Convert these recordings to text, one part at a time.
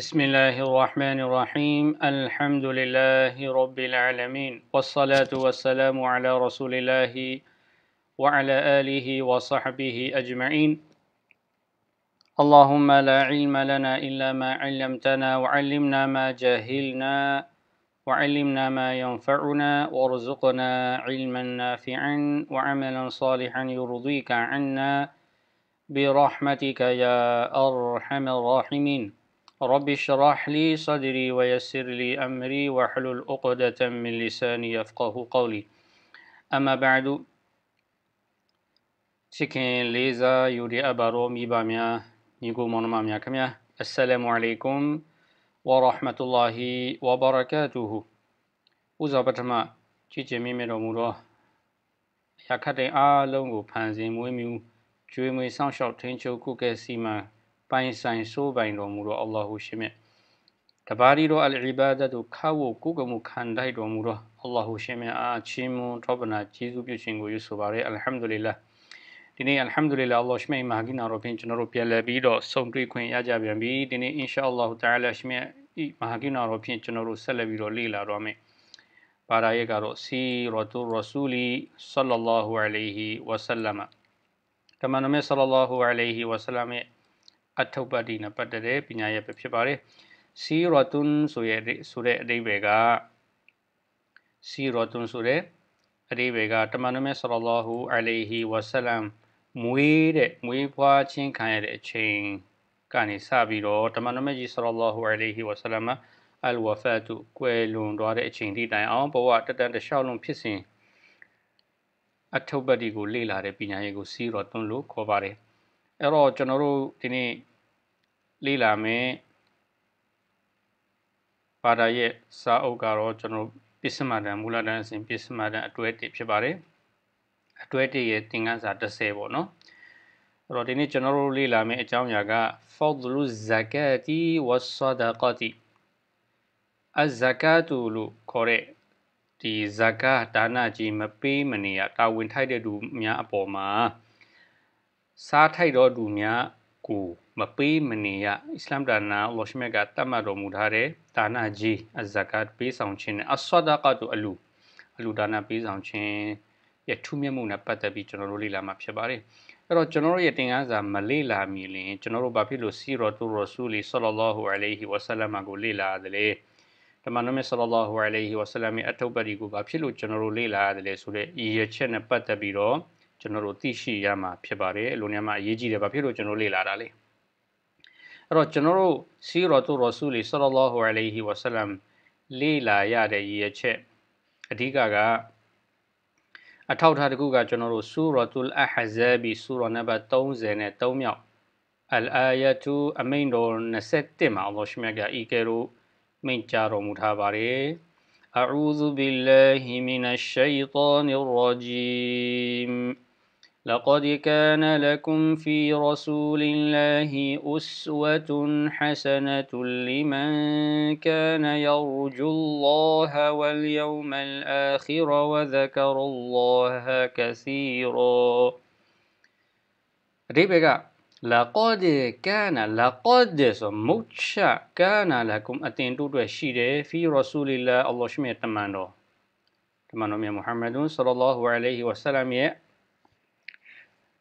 بسم الله الرحمن الرحيم الحمد لله رب العالمين والصلاة والسلام على رسول الله وعلى آله وصحبه أجمعين اللهم لا علم لنا إلا ما علمتنا وعلمنا ما جاهلنا وعلمنا ما ينفعنا وارزقنا علما نافعا وعملا صالحا يرضيك عنا برحمتك يا أرحم الراحمين رب اشرح لي صدري ويسر لي أمري واحلل عقدة من لساني يفقه قولي أما بعد سكن ليزا يوري أبارو ميباميا نيكو مونماميا كميا السلام عليكم ورحمة الله وبركاته ဦးစွာပထမကြည်ကျင်မိမြတော်မူသောရခတ်တိုင်အားလုံးကိုဖန်ဆင်းမွေးမြူကျွေးမွေးစောင့်ရှောက်ထိန်းချုပ်ကုကဲစီမံပိုင်ဆိုင်စိုးပိုင်တော်မူသောအလ္လာဟူရှိမြတ်တပါရီတော်အလ်အီဘာဒတ်ကိုခါဝကိုကမှုခံတိုက်တော်မူသောအလ္လာဟူရှိမြတ်အားချီးမွမ်းထောပနာကျေးဇူးပြုခြင်းကိုယူဆိုပါရယ်အလ်ဟမ်ဒူလ illah ဒီနေ့အလ်ဟမ်ဒူလ illah အလ္လာဟ်ရှိမြတ်မာဂီနာတော်ဖြင့်ကျွန်တော်တို့ပြန်လည်ပြီးတော့ဆုံတွေ့ခွင့်ရကြပြန်ပြီဒီနေ့အင်ရှာအလ္လာဟူတာလာရှိမြတ်ဤမာဂီနာတော်ဖြင့်ကျွန်တော်တို့ဆက်လက်ပြီးတော့လေ့လာတော်မယ်ပါရာရဲ့ကတော့စီရတူရဆူလီဆလ္လာလာဟူအလိုင်ဟီဝဆလမ်ကမန်နမေဆလ္လာလာဟူအလိုင်ဟီဝဆလမ်ရဲ့အထုပ္ပတိနဲ့ပတ်သက်တဲ့ပညာရပ်ပဲဖြစ်ပါတယ်စီရတုန်ဆိုရတဲ့ဆိုတဲ့အဓိပ္ပာယ်ကစီရတုန်ဆိုတဲ့အဓိပ္ပာယ်ကတမန်တော်မြတ်ဆလ္လာဟူအလိုင်ဟီဝဆလမ်မွေးတဲ့မွေးဖွားခြင်းခံရတဲ့အချိန်ကနေစပြီးတော့တမန်တော်မြတ်ကြီးဆလ္လာဟူအလိုင်ဟီဝဆလမ်အလ်ဝဖတ်ုကွယ်လွန်သွားတဲ့အချိန်ထိတိုင်အောင်ဘဝတတန်တလျှောက်လုံးဖြစ်စဉ်အထုပ်ပတ်တွေကိုလေ့လာတဲ့ပညာရေးကိုစီရတုန်လို့ခေါ်ပါတယ်။အဲ့တော့ကျွန်တော်တို့ဒီနေ့လေ့လာမယ်ပါဒရဲ့စာအုပ်ကတော့ကျွန်တော်ပစ္စမတန်မူလတန်အစဉ်ပစ္စမတန်အတွဲ1ဖြစ်ပါတယ်အတွဲ1ရဲ့သင်ခန်းစာ30ပေါ့နော်အဲ့တော့ဒီနေ့ကျွန်တော်တို့လေ့လာမယ့်အကြောင်းအရာက فضل الزكاة والصدقة الزكاة လို့ခေါ်တဲ့ဒီ zakat ဒါနကြီးမပေးမနေရတာဝန်ထိုက်တဲ့သူများအပေါ်မှာစားထိုက်တော်သူများကိုမပေးမနေရအစ္စလမ်ဒါနာအလ္လာဟ်ရှမြတ်ကတတ်မှတ်တော်မူထားတဲ့ဒါနာကြီးအဇကတ်ပေးဆောင်ခြင်းနဲ့အဆဒကတူအလူအလူဒါနာပေးဆောင်ခြင်းရဲ့ထူးမြတ်မှုနဲ့ပတ်သက်ပြီးကျွန်တော်တို့လေ့လာမှာဖြစ်ပါတယ်အဲ့တော့ကျွန်တော်တို့ရဲ့သင်ခန်းစာမလေ့လာမီလင်ကျွန်တော်တို့ဘာဖြစ်လို့စီရတူရဆူလီဆလလောဟူအလိုင်ဟီဝဆလမ်ကိုလေ့လာရတယ်တမန်တော်မြတ်ဆလလောဟူအလိုင်ဟီဝဆလမ်ရဲ့အထုပ်ပတ်တွေကိုဘာဖြစ်လို့ကျွန်တော်တို့လေ့လာရတယ်ဆိုတဲ့ရည်ရွယ်ချက်နဲ့ပတ်သက်ပြီးတော့ကျွန်တော်တို့သိရှိရမှာဖြစ်ပါတယ်အလွန်များမှာအရေးကြီးတယ်ဘာဖြစ်လို့ကျွန်တော်လေ့လာတာလဲအဲ့တော့ကျွန်တော်တို့စီရတူရဆူလီဆလလာဟူအလိုင်ဟီဝဆလမ်လေ့လာရတဲ့ရည်ရချက်အဓိကကအထောက်ထားတစ်ခုကကျွန်တော်တို့ဆူရတူလ်အဟဇာဘီဆူရနံပါတ်30နဲ့3မြောက်အလ်အာယတူအမိန်တော်27မှာအလ္လာဟ်ရှမြတ်ကအီကဲရိုမိန့်ကြားတော်မူထားပါတယ် أعوذ بالله من الشيطان الرجيم لقد كان لكم في رسول الله أسوة حسنة لمن كان يرجو الله واليوم الآخر وذكر الله كثيرا ريبقى لقد كان لقد سموشا كان لكم أتين دودو في رسول الله الله شمير تمانو تمانو محمد صلى الله عليه وسلم يأ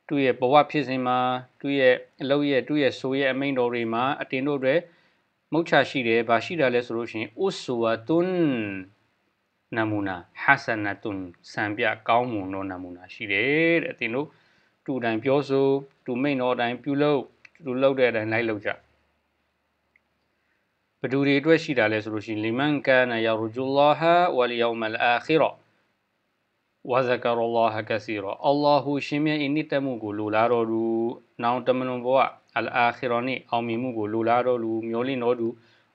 သူ့ရဲ့ဘဝဖြစ်စဉ်မှာသူ့ရဲ့အလုပ်ရဲ့သူ့ရဲ့ဆိုရဲ့အမိန်တော်တွေမှာအတင်တို့တွေမုတ်ချရှိတယ်ဗာရှိတာလဲဆိုလို့ရှိရင်ဥစဝတုန်နမူနာဟာဆနတုန်စံပြကောင်းမွန်သောနမူနာရှိတယ်တဲ့အတင်တို့သူ့တိုင်းပြောဆိုသူ့မိန်တော်တိုင်းပြုလုပ်သူ့လုပ်တဲ့အတိုင်းလိုက်လုပ်ကြဘဒူတွေအတွက်ရှိတာလဲဆိုလို့ရှိရင်လီမန်ကာနယာရူဂျူလာဟာဝလ်ယောမလ်အာခီရာဝဇကရလာဟကစီရအလ္လာဟူရှင်မြတ်ဤနှစ်သက်မှုကိုလိုလားတော်သူနောင်တမလွန်ဘဝအလ်အာခီရနိအောင်မြင်မှုကိုလိုလားတော်သူမျောလင့်တော်သူ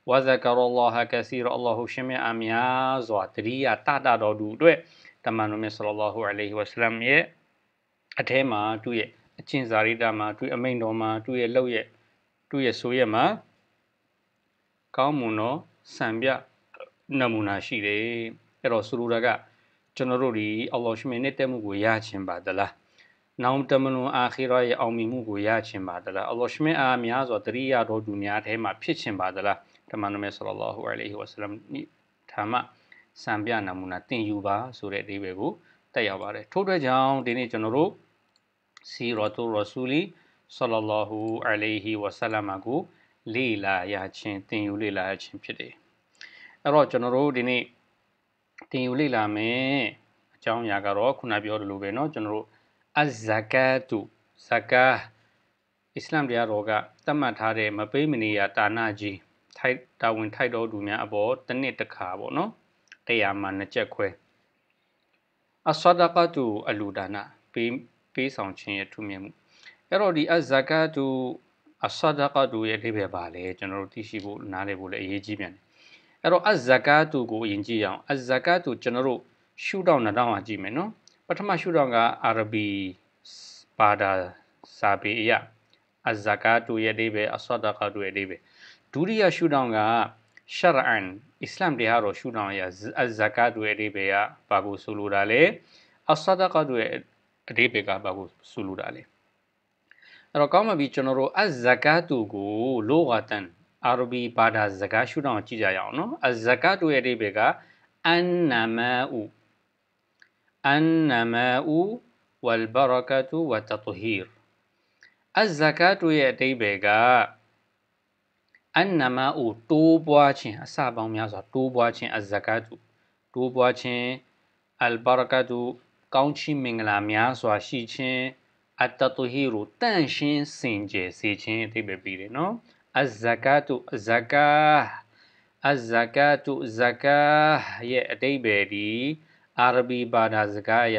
ဝဇကရလာဟကစီရအလ္လာဟူရှင်မြတ်အများစွာတတိယတတတော်သူအတွက်တမန်တော်မြတ်ဆလလာဟူအလိုင်းဝဆလမ်ရဲ့အထဲမှာသူ့ရဲ့အချင်းစာရိတာမှာသူ့အမိန်တော်မှာသူ့ရဲ့လောက်ရဲ့သူ့ရဲ့ဆိုးရက်မှာကောင်းမွန်သောစံပြနမူနာရှိတယ်အဲ့တော့ဆူရူတာကကျွန်တော်တို့ဒီအော်လော်ရှမင်နဲ့တက်မှုကိုရချင်ပါသလားနောင်တမလွန်အာခိရရဲ့အောင်မြင်မှုကိုရချင်ပါသလားအော်လော်ရှမင်အားများစွာတရိယာတော်သူများထဲမှာဖြစ်ချင်ပါသလားတမန်တော်မြတ်ဆလ္လာဟူအလိုင်းဝါဆလမ်ထာမစံပြနမူနာတင်ယူပါဆိုတဲ့အဓိပ္ပာယ်ကိုတက်ရောက်ပါတယ်ထို့အတွက်ကြောင့်ဒီနေ့ကျွန်တော်တို့စီရတူရဆူလီဆလ္လာဟူအလိုင်းဝါဆလမ်ကိုလေ့လာရခြင်းတင်ယူလေ့လာရခြင်းဖြစ်တယ်အဲ့တော့ကျွန်တော်တို့ဒီနေ့သင်ယူလေ့လာမယ်အကြောင်းအရာကတော့ခုနပြောသလိုပဲเนาะကျွန်တော်တို့အဇကတ်တုဇကာအစ္စလမ်တရားတော်ကသတ်မှတ်ထားတဲ့မပေးမနေရတာနာကြီးထိုက်တာဝန်ထိုက်တော်သူများအပေါ်တစ်နှစ်တစ်ခါပေါ့နော်တရားမှာနှစ်ချက်ခွဲအဆဒကတုအလူဒါနာပေးပေးဆောင်ခြင်းရဲ့ထူးမြတ်မှုအဲ့တော့ဒီအဇကတုအဆဒကတုရဲ့အဓိပ္ပာယ်ပါလေကျွန်တော်တို့သိရှိဖို့နားလည်ဖို့လည်းအရေးကြီးပြန်တယ်အဲ့တော့အဇကာ tu ကိုအရင်ကြည့်အောင်အဇကာ tu ကျွန်တော်တို့ရှုထောင့်နှထောင့်မှာကြည့်မယ်နော်ပထမရှုထောင့်ကအာရဘီပါဒာစာပေအရာအဇကာ tu ရဲ့အဓိပ္ပာယ်အဆဒကာ tu ရဲ့အဓိပ္ပာယ်ဒုတိယရှုထောင့်ကရှရ်အန်အစ္စလမ်တရားတော်ရှုထောင့်အရာအဇကာ tu ရဲ့အဓိပ္ပာယ်ကဘာကိုဆိုလိုတာလဲအဆဒကာ tu ရဲ့အဓိပ္ပာယ်ကဘာကိုဆိုလိုတာလဲအဲ့တော့ကောင်းပါပြီကျွန်တော်တို့အဇကာ tu ကိုလောဂတန်အာရဘီဘာသာစကားရှုထောင့်ကြည့်ကြရအောင်နော်အဇကတ်တို့ရဲ့အဓိပ္ပာယ်ကအန်နမအူအန်နမအူဝလ်ဘရကတူဝတ်တဟီရ်အဇကတ်တို့ရဲ့အဓိပ္ပာယ်ကအန်နမအူတိုးပွားခြင်းအစပေါင်းများစွာတိုးပွားခြင်းအဇကတ်တူတိုးပွားခြင်းအလ်ဘရကတူကောင်းချီးမင်္ဂလာများစွာရှိခြင်းအတ္တတူဟီရူတန့်ရှင်းစင်ကြယ်စေခြင်းအဓိပ္ပာယ်ပြီးတယ်နော်။ az-zakatu az-zakah az-zakatu zakah ရဲ့အတိတ်ပဲဒီအာရဘီဘာသာစကားအရ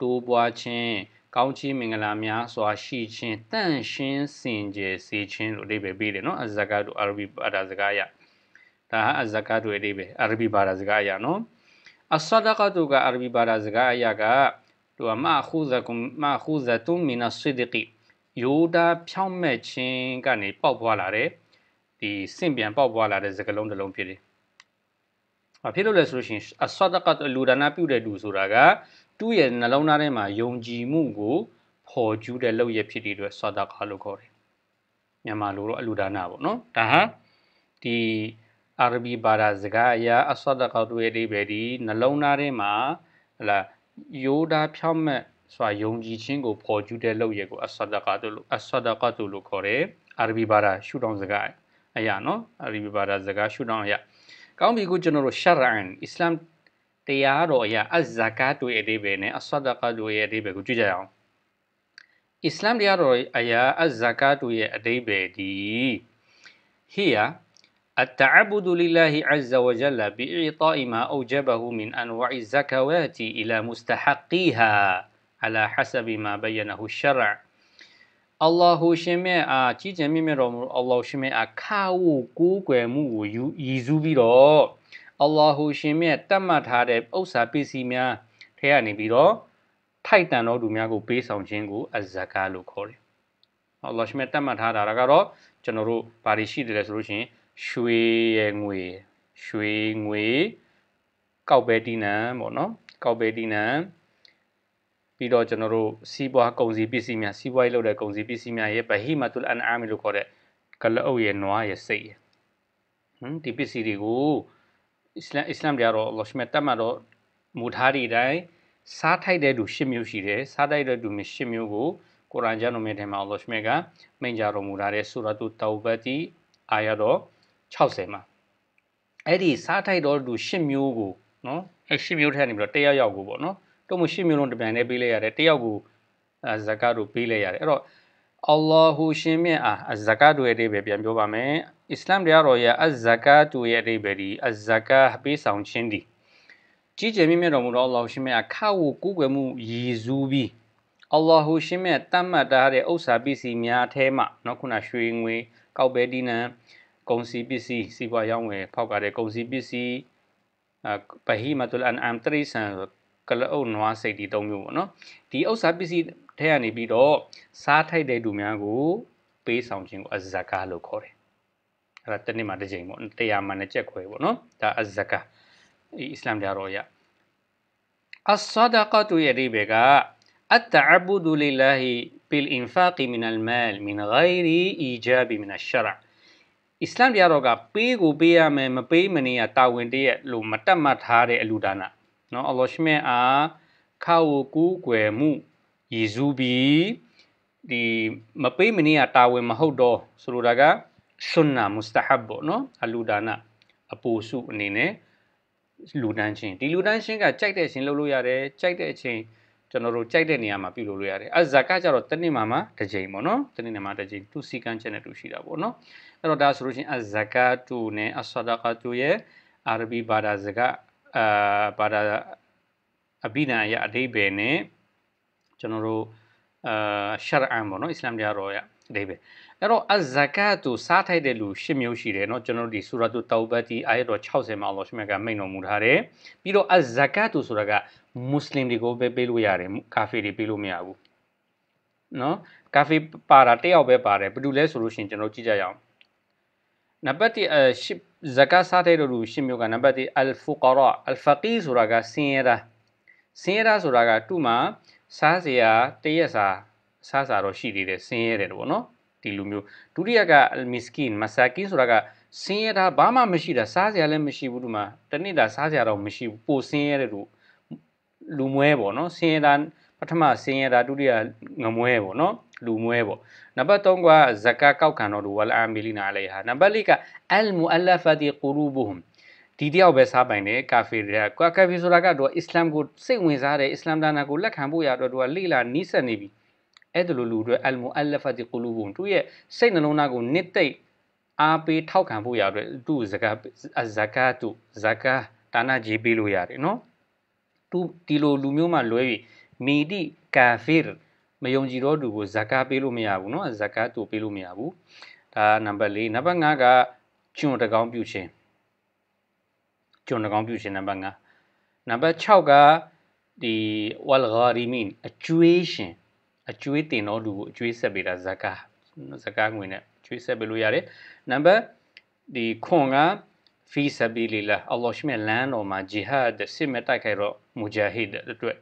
တိုးပွားခြင်းကောင်းချီးမင်္ဂလာများစွာရှိခြင်းတန့်ရှင်းစင်ကြယ်စေခြင်းလို့အဓိပ္ပာယ်ပေးတယ်နော် az zakatu အာရဘီဘာသာစကားအရဒါဟာ az zakatu အဓိပ္ပာယ်အာရဘီဘာသာစကားအရနော် as-sadaqatu ကအာရဘီဘာသာစကားအရကသူကမာခူဇကုမာခူဇတုမင်အစ်ဆဒကီရိုးသားဖြောင့်မတ်ခြင်းကနေပေါက်ပွားလာတဲ့ဒီစင့်ပြန်ပေါက်ပွားလာတဲ့စကလုံးတစ်လုံးဖြစ်တယ်။ဘာဖြစ်လို့လဲဆိုလို့ရှိရင်အစဒကတ်လူဒါနာပြုတဲ့လူဆိုတာကသူ့ရဲ့နှလုံးသားထဲမှာယုံကြည်မှုကိုဖော်ကျူးတဲ့လောက်ရဖြစ်တဲ့အတွက်စဒကာလို့ခေါ်တယ်။မြန်မာလိုတော့အလူဒါနာပေါ့နော်။ဒါဟာဒီအာရဘီဘာသာစကားအရအစဒကတ်ရဲ့အဓိပ္ပာယ်ဒီနှလုံးသားထဲမှာဟလာယိုးသားဖြောင့်မတ်စွာယုံကြည်ခြင်းကိုဖော်ကျူးတဲ့လုပ်ရည်ကိုအဆဒကာတုလို့အဆဒကာတုလို့ခေါ်တယ်အာရဗီဘာသာရှုထောင့်စကားအရာနော်အာရဗီဘာသာစကားရှုထောင့်အရာကောင်းပြီကိုကျွန်တော်တို့ရှရ်အန်အစ္စလာမ်တရားတော်အရာအဇကာတုရဲ့အသေးပဲနဲ့အဆဒကာတုရဲ့အသေးပဲကိုကြည့်ကြအောင်အစ္စလာမ်တရားတော်အရာအဇကာတုရဲ့အသေးပဲဒီ here التعبد لله عز وجل بإعطاء ما أوجبه من أنواع الزكوات إلى مستحقيها على حسب ما بينه الشرع الله ရှင်မြတ်အားကြီးကျယ်မြင့်မြတ်တော်မူ Allah ရှင်မြတ်အားခဝကိုးကွယ်မှုကိုယူရည်စူးပြီးတော့ Allah ရှင်မြတ်တတ်မှတ်ထားတဲ့ဥစ္စာပစ္စည်းများထဲကနေပြီးတော့ထိုက်တန်တော်သူများကိုပေးဆောင်ခြင်းကိုအဇကာလို့ခေါ်တယ်။ Allah ရှင်မြတ်တတ်မှတ်ထားတာကတော့ကျွန်တော်တို့ဘာတွေရှိတယ်လဲဆိုလို့ရှိရင်ရွှေရယ်ငွေရွှေငွေကောက်ပဲတီနံပေါ့နော်ကောက်ပဲတီနံပြီးတော့ကျွန်တော်တို့စီးပွားကုန်စည်ပစ္စည်းများစီးပွားရေးလုပ်တဲ့ကုန်စည်ပစ္စည်းများရဲ့ဘဟိမတုလ်အန်အာမီလို့ခေါ်တဲ့ကလအုပ်ရဲ့နွားရဲ့စိတ်ရဲ့ဟမ်ဒီပစ္စည်းတွေကိုအစ္စလမ်အစ္စလမ်တရားတော်အလ္လာဟ်ရှမတ်တမတ်တော်မူထားတဲ့အတိုင်းစားထိုက်တဲ့လူ၈မျိုးရှိတယ်စားထိုက်တဲ့လူ၈မျိုးကိုကုရ်အာန်ကျမ်းတော်မြတ်ထဲမှာအလ္လာဟ်ရှမတ်ကမိန့်ကြားတော်မူထားတဲ့ဆူရာတုတောဘတ်တီအာယာတော်60မှာအဲ့ဒီစားထိုက်တော်လူ၈မျိုးကိုနော်အဲ့၈မျိုးထဲကနေပြီးတော့တယောက်ယောက်ကိုပေါ့နော်တော့မရှိမျိုးလုံးတပြန်နဲ့ပေးလိုက်ရတယ်တယောက်ကိုဇကာတို့ပေးလိုက်ရတယ်အဲ့တော့အလ္လာဟူရှင်မြတ်အာအဇကာတို့ရဲ့အဓိပ္ပာယ်ပြန်ပြောပါမယ်အစ္စလာမ်တရားတော်ရဲ့အဇကာတို့ရဲ့အဓိပ္ပာယ်ဒီအဇကာပေးဆောင်ခြင်းဒီကြီးကျယ်မြင့်မြတ်တော်မူသောအလ္လာဟူရှင်မြတ်အခါဝကိုးကွယ်မှုရည်စူးပြီးအလ္လာဟူရှင်မြတ်တတ်မှတ်ထားတဲ့ဥစ္စာပစ္စည်းများအแทမှာเนาะခုနရွှေငွေကောက်ပဲတီနံကုန်စည်ပစ္စည်းစီးပွားရောင်းဝယ်ဖောက်ကားတဲ့ကုန်စည်ပစ္စည်းပဟီမတ်တူလ်အန်အမ်တရိဆန်ကလအုပ်နွားစိတ်ဒီ၃မျိုးပေါ့နော်ဒီဥစ္စာပစ္စည်းထဲကနေပြီးတော့စားထိုက်တဲ့သူများကိုပေးဆောင်ခြင်းကိုအဇကာလို့ခေါ်တယ်အဲ့ဒါတနေ့မှာတစ်ချိန်ပေါ့တရားမှန်နဲ့ကြက်ခွဲပေါ့နော်ဒါအဇကာအစ္စလာမ်တရားတော်ရအဆဒကတူရဲ့ဒီဘေကအတအဘူဒူလ illah ဘီလ်အင်ဖာကီမင်အလ်မာလ်မင်ဂိုင်ရီအီဂျာဘီမင်အရှရာအစ္စလာမ်တရားတော်ကပေးကိုပေးရမယ်မပေးမနေရတာဝန်တည်းရဲ့လို့မတတ်မှတ်ထားတဲ့အလူဒါနာနော်အလ္လာဟ်ရှမေအာခါဝကူကွယ်မှုယေဇူဘီဒီမပေးမနေရတာဝန်မဟုတ်တော့ဆိုလိုတာကဆွန်နာမုစတဟဘ်ပေါ့နော်အလူဒါနအပူစုအနေနဲ့လူတန်းချင်းဒီလူတန်းချင်းကကြိုက်တဲ့အချိန်လှုပ်လို့ရတယ်ကြိုက်တဲ့အချိန်ကျွန်တော်တို့ကြိုက်တဲ့နေရာမှာပြုလုပ်လို့ရတယ်အဲဇာကကျတော့တနစ်မှာမှာတစ်ချိန်ပေါ့နော်တနစ်မှာတစ်ချိန်သူစီကန်းချက်နဲ့သူရှိတာပေါ့နော်အဲ့တော့ဒါဆိုလို့ရှိရင်အဇာကတူနဲ့အဆဒါကတူရဲ့အာရဘီဘာသာစကားအာဘာသာအဘိဓမ္မာရအဓိပ္ပာယ်နဲ့ကျွန်တော်တို့အာရှာရ်အန်ပေါ့နော်အစ္စလာမ်တရားတော်ရအဓိပ္ပာယ်အဲ့တော့အဇကာတူစားထိုက်တဲ့လူ၈မျိုးရှိတယ်เนาะကျွန်တော်တို့ဒီဆူရတ်တောဘတ်ဒီအာယတ်တော်60မှာအလ္လာဟ်ရှင်မြတ်ကမိန့်တော်မူထားတယ်ပြီးတော့အဇကာတူဆိုတာကမွတ်စလင်တွေကိုပဲပေးလို့ရတယ်ကာဖီတွေပေးလို့မရဘူးเนาะကာဖီပါတာတယောက်ပဲပါတယ်ဘာလို့လဲဆိုလို့ရှင်ကျွန်တော်ကြည့်ကြရအောင်နံပါတ်1ဇကာစားတဲ့လူရှင်းမျိုးကနံပါတ်1အလ်ဖူကာရာအလ်ဖကီဆိုတာကဆင်းရဲတာဆင်းရဲတာဆိုတာကသူ့မှာစားစရာတရက်စာစားစာတော့ရှိသေးတယ်ဆင်းရဲတယ်ပေါ့နော်ဒီလူမျိုးဒုတိယကအလ်မစ်ကင်မဆာကင်ဆိုတာကဆင်းရဲတာဘာမှမရှိတာစားစရာလည်းမရှိဘူးဒီမှာတနေ့တာစားစရာတော့မရှိဘူးပိုဆင်းရဲတယ်လို့လူမွဲပေါ့နော်ဆင်းရဲတာထမဆင်းရဲတာဒုတိယငမွဲပေါ့နော်လူမွဲပေါ့နံပါတ်3ကဇကာကောက်ခံတော်သူဝလအာမီလီနာအလေးဟာနံပါတ်၄ကအလ်မူအလဖတီကူရူဘူဟမ်ဒီတယောက်ပဲစားပိုင်တယ်ကာဖီတွေကကွာကာဖီဆိုတာကတော့အစ္စလာမ်ကိုစိတ်ဝင်စားတယ်အစ္စလာမ်ဒါနာကိုလက်ခံဖို့ရတော့သူကလိလာနီးစပ်နေပြီအဲ့ဒါလိုလူတွေအလ်မူအလဖတီကူရူဘူဟမ်သူရဲ့စိတ်နှလုံးသားကိုနစ်သိပ်အားပေးထောက်ခံဖို့ရတော့သူ့ဇကာဇကာတုဇကာတာနာဂျီပေးလို့ရတယ်နော်သူဒီလိုလူမျိုးမှလွဲပြီးမီဒီကာဖီရ်မယုံကြည်တော့သူကိုဇကာပေးလို့မရဘူးเนาะဇကာသူပေးလို့မရဘူးဒါနံပါတ်၄နံပါတ်၅ကကျွန်းတကောင်ပြုခြင်းကျွန်းတကောင်ပြုခြင်းနံပါတ်၅နံပါတ်6ကဒီဝလဂါရီမင်အကျွေးရှင်အကျွေးတင်တော်သူကိုအကျွေးဆက်ပေးတာဇကာဇကာငွေနဲ့ကျွေးဆက်ပေးလို့ရတယ်နံပါတ်ဒီခွန်ကဖီဆဘီလီလာအလ္လာဟ်ရှင်ရဲ့လမ်းတော်မှာဂျီဟာဒ်စစ်မဲ့တိုက်ခိုက်တော့မူဂျာဟစ်တဲ့အတွက်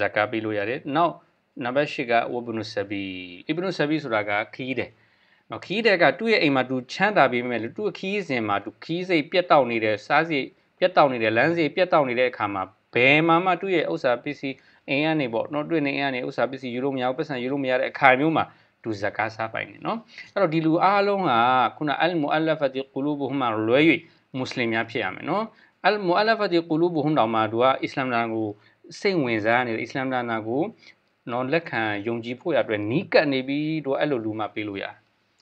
ဇကာပေးလို့ရတယ်နောက်နံပါတ်၈ကဝဘနုဆဘီအီဘနုဆဘီဆိုတာကခီးတယ်နော်ခီးတဲ့ကသူ့ရဲ့အိမ်မှာသူချမ်းသာပေးမယ်လို့သူ့ခီးစဉ်မှာသူခီးစိတ်ပြက်တောက်နေတယ်စားစိတ်ပြက်တောက်နေတယ်လမ်းစိတ်ပြက်တောက်နေတဲ့အခါမှာဘယ်မှာမှသူ့ရဲ့ဥစ္စာပစ္စည်းအိမ်ကနေပေါ့နော်တွေ့နေအိမ်ကနေဥစ္စာပစ္စည်းယူလို့မရဘူးပတ်စံယူလို့မရတဲ့အခါမျိုးမှာသူဇကာစားပိုင်နေနော်အဲ့တော့ဒီလူအားလုံးဟာခုနအလ်မူအလဖတ်ကူလူဘူဟမာလွဲ၍မွတ်စလင်များဖြစ်ရမယ်နော်အလ်မူအလဖတ်ကူလူဘူဟမ်တော်မှာသူကအစ္စလာမ်နိုင်ငံကိုစိတ်ဝင်စားနေတဲ့အစ္စလာမ်ဒါနာကိုနော်လက်ခံယုံကြည်ဖို့ရအတွက်နီးကပ်နေပြီးတော့အဲ့လိုလူမှပေးလို့ရ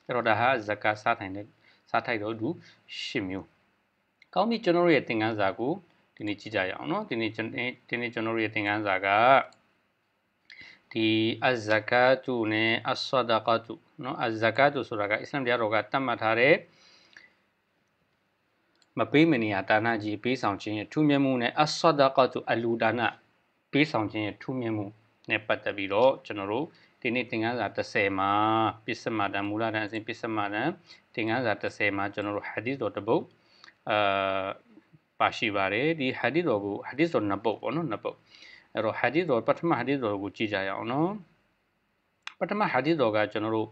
အဲ့တော့ဒါဟာဇကာစားထိုင်တဲ့စားထိုက်တော့သူ၈မျိုးကောင်းပြီကျွန်တော်တို့ရဲ့သင်ခန်းစာကိုဒီနေ့ကြည့်ကြရအောင်เนาะဒီနေ့ဒီနေ့ကျွန်တော်တို့ရဲ့သင်ခန်းစာကဒီအဇကတုနဲ့အဆဒကတုเนาะအဇကတုဆိုတာကအစ္စလာမ်တရားတော်ကတတ်မှတ်ထားတဲ့မပေးမနေရဒါနကြီးပေးဆောင်ခြင်းရဲ့ထူးမြတ်မှုနဲ့အဆဒကတုအလူဒါနပေးဆောင်ခြင်းရဲ့ထူးမြတ်မှုနဲ့ပတ်သက်ပြီးတော့ကျွန်တော်တို့ဒီနေ့သင်ခန်းစာ30မှာပစ္စမတန်မူလတန်အစဉ်ပစ္စမတန်သင်ခန်းစာ30မှာကျွန်တော်တို့ဟာဒီသ်တော်တစ်ပုဒ်အာပါရှိပါတယ်ဒီဟာဒီသ်တော်ကိုဟာဒီသ်တော်နှစ်ပုဒ်ပေါ့နော်နှစ်ပုဒ်အဲ့တော့ဟာဒီသ်တော်ပထမဟာဒီသ်တော်ကိုကြည့်ကြရအောင်နော်ပထမဟာဒီသ်တော်ကကျွန်တော်တို့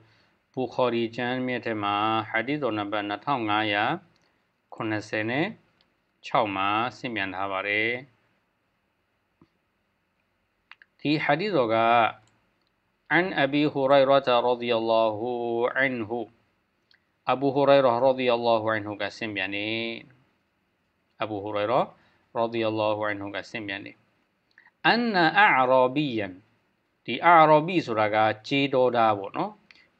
ဘူခေါ်ရီကျမ်းမြတ်ထဲမှာဟာဒီသ်တော်နံပါတ်2500 86မှာဆင့်ပြန်ထားပါတယ်။ဒီဟာဒီတော်က عن أبي هريرة رضي الله عنه أبو هريرة رضي الله عنه ကဆင်ပြန်နေ أبو هريرة رضي الله عنه ကဆင်ပြန်နေ أن أعرابيا ဒီ أعرابي ဆိုတာကခြေတော်သားပေါ့နော်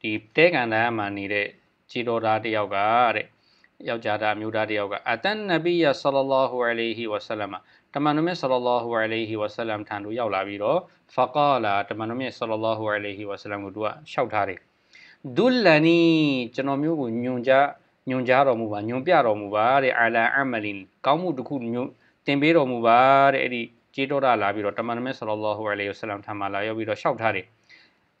ဒီတဲကန်သားမှာနေတဲ့ခြေတော်သားတယောက်ကတဲ့ယောက်ျားသားမျိုးသားတယောက်က أتى النبي صلى الله عليه وسلم တမန်တော်မြတ်ဆလလောဟူအလိုင်ဟီဝါဆလမ်ထံသို့ရောက်လာပြီးတော့ဖကာလာတမန်တော်မြတ်ဆလလောဟူအလိုင်ဟီဝါဆလမ်ကိုသူကလျှောက်ထားတယ်ဒူလန်နီကျွန်တော်မျိုးကိုညွန်ကြညွန်ကြတော်မူပါညွန်ပြတော်မူပါတဲ့အာလန်အမလင်ကောင်းမှုတစ်ခုညွန်တင်ပေးတော်မူပါတဲ့အဲ့ဒီကြေးတော်တာလာပြီးတော့တမန်တော်မြတ်ဆလလောဟူအလိုင်ဟီဝါဆလမ်ထံမှာလာရောက်ပြီးတော့လျှောက်ထားတယ်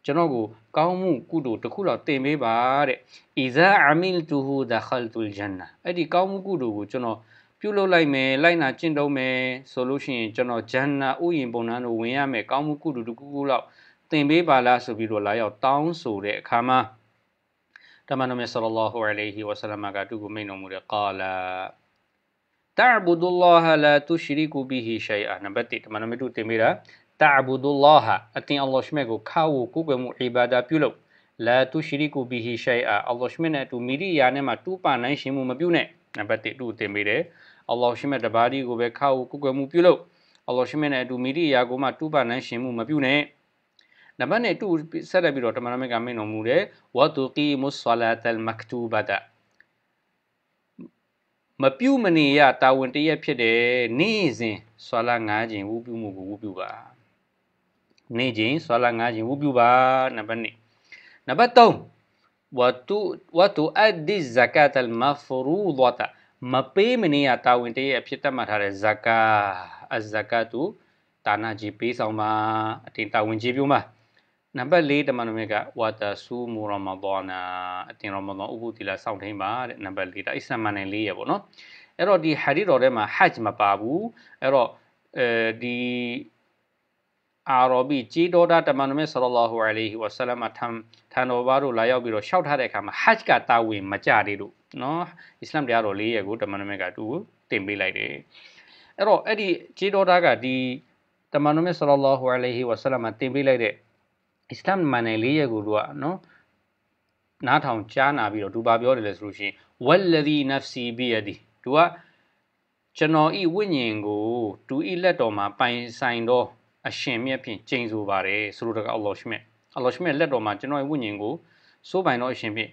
ကျွန်တော်ကိုကောင်းမှုကုသိုလ်တစ်ခုလောက်တင်ပေးပါတဲ့ إذا عملته دخلت الجنة အဲ့ဒီကောင်းမှုကုသိုလ်ကိုကျွန်တော်ပြုလုပ်လိုက်မယ်လိုက်နာကျင့်သုံးမယ်ဆိုလို့ရှိရင်ကျွန်တော်ဂျန်နာဥယင်ပုံနှံတို့ဝင်ရမယ်ကောင်းမှုကုတူတကူကူလောက်သင်ပေးပါလားဆိုပြီးတော့လာရောက်တောင်းဆိုတဲ့အခါမှာတမန်တော်မြတ်ဆလ္လာဟူအလိုင်ဟီဝါဆလမ်ကသူ့ကိုမိန့်တော်မူတဲ့ကာလာတာဘူဒူလာဟလာတူရှရီကူဘီဟီရှိုင်အနဘတ်တီတမန်တော်မြတ်တို့သင်ပေးတာတာဘူဒူလာဟအတင်အလ္လာဟ်ရှ်မဲကိုခါဝူကူကွယ်မှုအီဘာဒါပြုလုပ်လာတူရှရီကူဘီဟီရှိုင်အအလ္လာဟ်ရှ်မဲနဲ့အတူမီဒီယာနဲ့မှာတူပါနိုင်ရှင်မှုမပြုနဲ့နံပါတ်1သူ့ကိုသင်ပေးတယ်အလ္လာဟ်ရှိမဲ့တပါးဒီကိုပဲခါကိုကိုယ်ကွယ်မှုပြုလုပ်အလ္လာဟ်ရှိမဲ့နဲ့အတူမိဒီယာကိုမှတူပါနန်းရှင်မှုမပြုနဲ့နံပါတ်နဲ့တူဆက်လက်ပြီးတော့တမန်တော်မြတ်ကမိန့်တော်မူတယ်ဝတ်တူကီမုဆလာတလ်မကတူဘတာမပြုမနေရတာဝန်တရက်ဖြစ်တယ်နေ့စဉ်ဆွာလာ9ကျင်ဝူပြုမှုကိုဝူပြုပါနေ့ကျင်ဆွာလာ9ကျင်ဝူပြုပါနံပါတ်1နံပါတ်3ဝတ်တူဝတ်တူအဒီဇကာတ်အလ်မဖရူဒ်ဝတ်မပေးမနေရတာဝန်တည်းရဲ့အဖြစ်သတ်မှတ်ထားတဲ့ဇကာအဇကာတူတာနာကြီးပေးဆောင်ပါအတင်တာဝန်ကြီးပြုမှာနံပါတ်၄တမန်တော်မြတ်ကဝါတာဆူမူရမဘောနာအတင်ရမဘောဥပုတိလာစောင့်ထိန်ပါတဲ့နံပါတ်၄ဒါအစ္စမန်နဲ့၄ရပေါ့နော်အဲ့တော့ဒီဟာဒီတော်ထဲမှာဟတ်မပါဘူးအဲ့တော့အဲဒီအာရောဘီဂျီဒေါ်ဒါတမန်တော်မြတ်ဆလ္လာဟူအလိုင်းဝါဆလမ်ထံထံတော်ဘာတို့လာရောက်ပြီးတော့ရှောက်ထားတဲ့အခါမှာဟတ်ကတာဝင်မကြသေးလို့နော်အစ္စလမ်တရားတော်လေးရဲ့ကိုတမန်တော်မြတ်ကသူ့ကိုတင်ပေးလိုက်တယ်အဲ့တော့အဲ့ဒီဂျီဒေါ်ဒါကဒီတမန်တော်မြတ်ဆလ္လာဟူအလိုင်းဝါဆလမ်တင်ပေးလိုက်တဲ့အစ္စလမ်မန်နယ်လေးရဲ့ကိုတို့ကနော်နားထောင်ကြားနာပြီးတော့သူဘာပြောတယ်လဲဆိုလို့ရှိရင်ဝက်လဒီနဖ်စီဘီယဒီသူကကျွန်တော်ဤဝိညာဉ်ကိုသူဤလက်တော်မှာပိုင်ဆိုင်တော့အရှင်မြတ်ဖြင့်ကျိန်ဆိုပါတယ်ဆိုလိုတာကအလ္လာဟ်ရှိမြတ်အလ္လာဟ်ရှိမြတ်လက်တော်မှာကျွန်တော်ရဲ့ဝိညာဉ်ကိုစိုးပိုင်တော်အရှင်ဖြင့်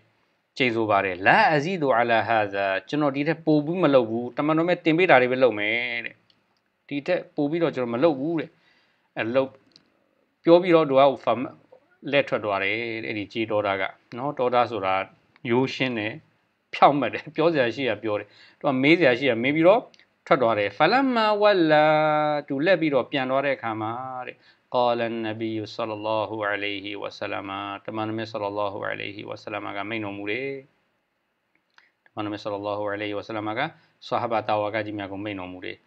ကျိန်ဆိုပါတယ်လာအဇီဒူအလာဟာဇာကျွန်တော်ဒီထက်ပိုပြီးမလုပ်ဘူးတမန်တော်မြတ်တင်ပေးတာတွေပဲလုပ်မယ်တဲ့ဒီထက်ပိုပြီးတော့ကျွန်တော်မလုပ်ဘူးတဲ့အဲလုပ်ပြောပြီးတော့သူကဖမ်လက်ထွက်သွားတယ်အဲ့ဒီကြေးတော်တာက နော်တော်တာဆိုတာရိုးရှင်းတယ်ဖြောက်မှတ်တယ်ပြောစရာရှိရပြောတယ်သူကမေးစရာရှိရမေးပြီးတော့ထွက်သွားတယ်ဖလမဝလာသူလက်ပြီးတော့ပြန်သွားတဲ့အခါမှာတဲ့ကာလန်နဘီယူဆလလာဟူအလိုင်ဟီဝဆလမတမန်တော်မြတ်ဆလလာဟူအလိုင်ဟီဝဆလမကမိန့်တော်မူတယ်တမန်တော်မြတ်ဆလလာဟူအလိုင်ဟီဝဆလမကဆဟာဘာတာဝါကကြီးများကိုမိန့်တော်မူတယ်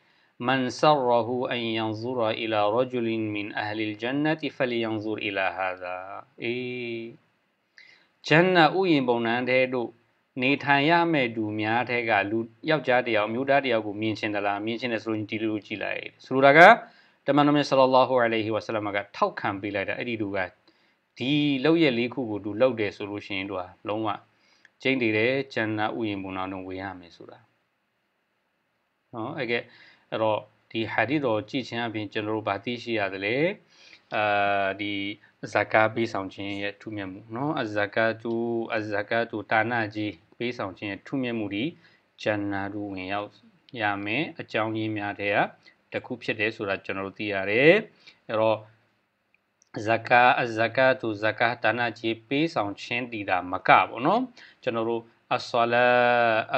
မန်ဆာရဟူအန်ယန်ဇူရာအီလာရဂျူလင်မင်အဟလီလ်ဂျန်နတ်ဖလီယန်ဇူရ်အီလာဟာဇာအေဂျန်နတ်ဥယျာဉ်ပုံနံတဲ့တို့နေထိုင်ရမဲ့လူများတဲ့ကလူယောက်ျားတယောက်မျိုးသားတယောက်ကိုမြင်ချင်သလားမြင်ချင်တယ်ဆိုရင်ဒီလိုကြည့်လိုက်ဆိုလိုတာကတမန်တော်မြတ်ဆလလာဟူအလိုင်ဟီဝါဆလမ်ကထောက်ခံပေးလိုက်တာအဲ့ဒီလူကဒီလောက်ရဲ့လေးခုကိုသူလောက်တယ်ဆိုလို့ရှိရင်သူကလုံးဝကျင်းတည်တယ်ဂျန်နာဥယျာဉ်ဘုံတော်ဝင်ရမယ်ဆိုတာနော်အဲ့ကဲအဲ့တော့ဒီဟာဒီတော်ကြည့်ချင်းအပြင်ကျွန်တော်တို့ဗာသိရှိရတယ်လေအာဒီ zaka ပေးဆောင်ခြင်းရဲ့ထုမြတ်မှုเนาะအဇကာတူအဇကာတူတာနာကြီးပေးဆောင်ခြင်းရဲ့ထုမြတ်မှုဒီဂျန်နာရူဝင်ရောက်ရမယ်အကြောင်းရင်းများတဲ့တခုဖြစ်တယ်ဆိုတာကျွန်တော်တို့သိရတယ်အဲ့တော့ဇကာအဇကာတူဇကာတာနာကြီးပေးဆောင်ခြင်းတည်တာမကပေါ့เนาะကျွန်တော်တို့အဆလ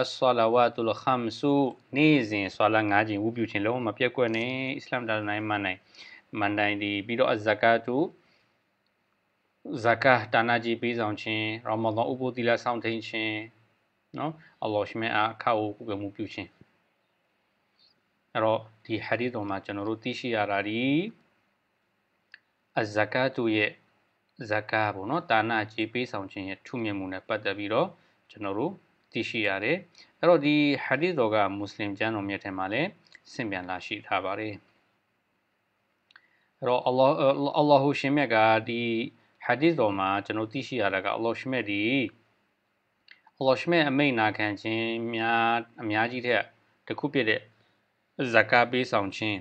အဆလဝတ်လ်ခမ်ဆူနေ့စဉ်ဆလ၅ချိန်ဝုပြုခြင်းလုံးမပြတ်ကွက်နဲ့အစ္စလာမ်ဒါနနိုင်မနိုင်မန်တိုင်းဒီပြီးတော့အဇကာတူဇာကာတာနာကြီးပေးဆောင်ခြင်းရာမဒန်ဥပုသီလဆောင်ထိန်ခြင်းနော်အလ္လာဟ်ရှမေအခါကိုကုကမှုပြုခြင်းအဲ့တော့ဒီဟာဒီသ်တော်မှာကျွန်တော်တို့သိရှိရတာဒီအဇကာတူရဲ့ဇကာပေါ့နော်တာနာကြီးပေးဆောင်ခြင်းရဲ့ထုမြင်မှုနဲ့ပတ်သက်ပြီးတော့ကျွန်တော်တို့သိရှိရတယ်အဲ့တော့ဒီဟာဒီသ်တော်ကမွတ်စလင်ကျမ်းတော်မြတ်ထဲမှာလည်းဆင့်ပြန်လာရှိထားပါတယ်အဲ့တော့အလ္လာဟ်အလ္လာဟ်ရှင်မြတ်ကဒီဟာဒီသ်တော်မှာကျွန်တော်သိရှိရတာကအလ္လာဟ်ရှမက်ဒီအလ္လာဟ်ရှမက်အမိန့်နာခံခြင်းများအများကြီးတဲ့တခုပြတဲ့ဇကာပေးဆောင်ခြင်း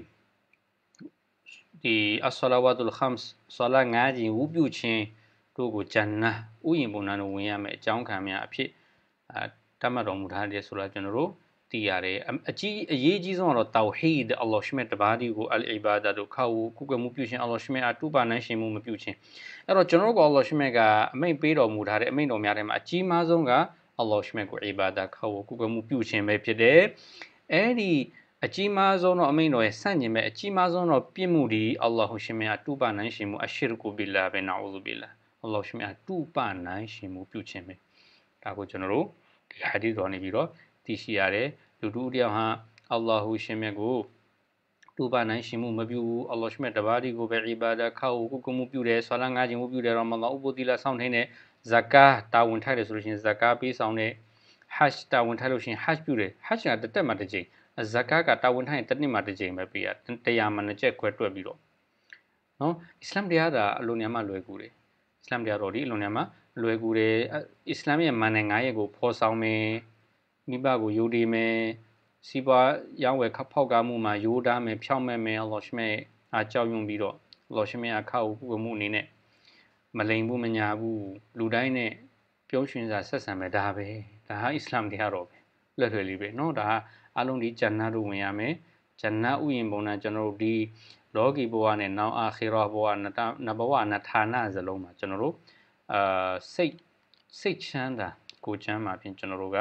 ဒီအဆလာဝတ်လ်ခမ်စ်ဆလာငါးခြင်းဝုပြုခြင်းတို့ကိုဂျန်နာဥယျာဉ်ပုံနာတို့ဝင်ရမယ်အကြောင်းခံများအဖြစ်အတတ်မှတ်တော်မူထားတယ်ဆိုတော့ကျွန်တော်တို့သိရတယ်အကြီးအရေးကြီးဆုံးကတော့တောဟီဒ်အလ္လာဟ်ရှမေတဘာဒီကိုအလ်အီဘာဒတ်တို့ခေါကိုကုကွယ်မှုပြုခြင်းအလ္လာဟ်ရှမေအတူပါနိုင်ရှင်မှုမပြုခြင်းအဲ့တော့ကျွန်တော်တို့ကအလ္လာဟ်ရှမေကအမိန့်ပေးတော်မူထားတဲ့အမိန့်တော်များထဲမှာအကြီးမားဆုံးကအလ္လာဟ်ရှမေကိုအီဘာဒတ်ခေါကိုကုကွယ်မှုပြုခြင်းပဲဖြစ်တယ်အဲ့ဒီအကြီးမားဆုံးတော့အမိန့်တော်ရဲ့ဆန့်ကျင်မဲ့အကြီးမားဆုံးတော့ပြစ်မှုဒီအလ္လာဟ်ရှင်မြတ်တူပနိုင်ရှင်မှုအရှိရ်ကူဘီလာဘဲနာအူဇူဘီလာအလ္လာဟ်ရှင်မြတ်တူပနိုင်ရှင်မှုပြုခြင်းပဲဒါကိုကျွန်တော်တို့ဒီဟာဒီတော်နေပြီးတော့သိရှိရတယ်လူတူတယောက်ဟာအလ္လာဟူရှင်မြတ်ကိုတူပါနိုင်ရှင်မှုမပြုဘူးအလ္လာဟ်ရှင်မြတ်တပါးဒီကိုပဲအီဘာဒါခါဟုကုကုမှုပြုတယ်ဆလာငါးခြင်းမှုပြုတယ်ရမလောဥပတိလာဆောင်ထိုင်းတဲ့ဇကာတာဝန်ထိုက်တယ်ဆိုလို့ရှင်ဇကာပေးဆောင်တဲ့ hash တာဝန်ထိုက်လို့ရှင် hash ပြုတယ် hash ကတစ်တက်မှတစ်ကြိမ်ဇကာကတာဝန်ထိုက်ရင်တစ်နှစ်မှတစ်ကြိမ်ပဲပေးရတရားမှနှစ်ချက်ခွဲတွက်ပြီးတော့နော်အစ္စလမ်တရားသာအလွန်များမှလွယ်ကူတယ်အစ္စလမ်တရားတော်ဒီအလွန်များမှလွယ်ကူတယ်အစ္စလမ်ရဲ့မန်နိုင်ငံရဲ့ကိုဖော်ဆောင်မယ်မိဘကိုယိုဒီမယ်စီးပွားရောင်းဝယ်ခဖောက်ကားမှုမှာယိုဒါမယ်ဖြောင်းမဲ့မယ်လောရှမဲအားကြောက်ရွံ့ပြီးတော့လောရှမဲအားခောက်ဝင်မှုအနေနဲ့မလိမ်ဘူးမညာဘူးလူတိုင်းနဲ့ပြုံးရွှင်စာဆက်ဆံမယ်ဒါပဲဒါဟာအစ္စလာမ်တရားတော်ပဲလက်ထွေလေးပဲเนาะဒါဟာအလုံးဒီဂျန်နတ်တို့ဝင်ရမယ်ဂျန်နတ်ဥယျာဉ်ပုံနဲ့ကျွန်တော်တို့ဒီလောကီဘဝနဲ့နောင်အာခေရဘဝနဘဝနဌာနစလုံးမှာကျွန်တော်တို့အာစိတ်စိတ်ချမ်းသာကိုချမ်းမှာဖြင့်ကျွန်တော်တို့က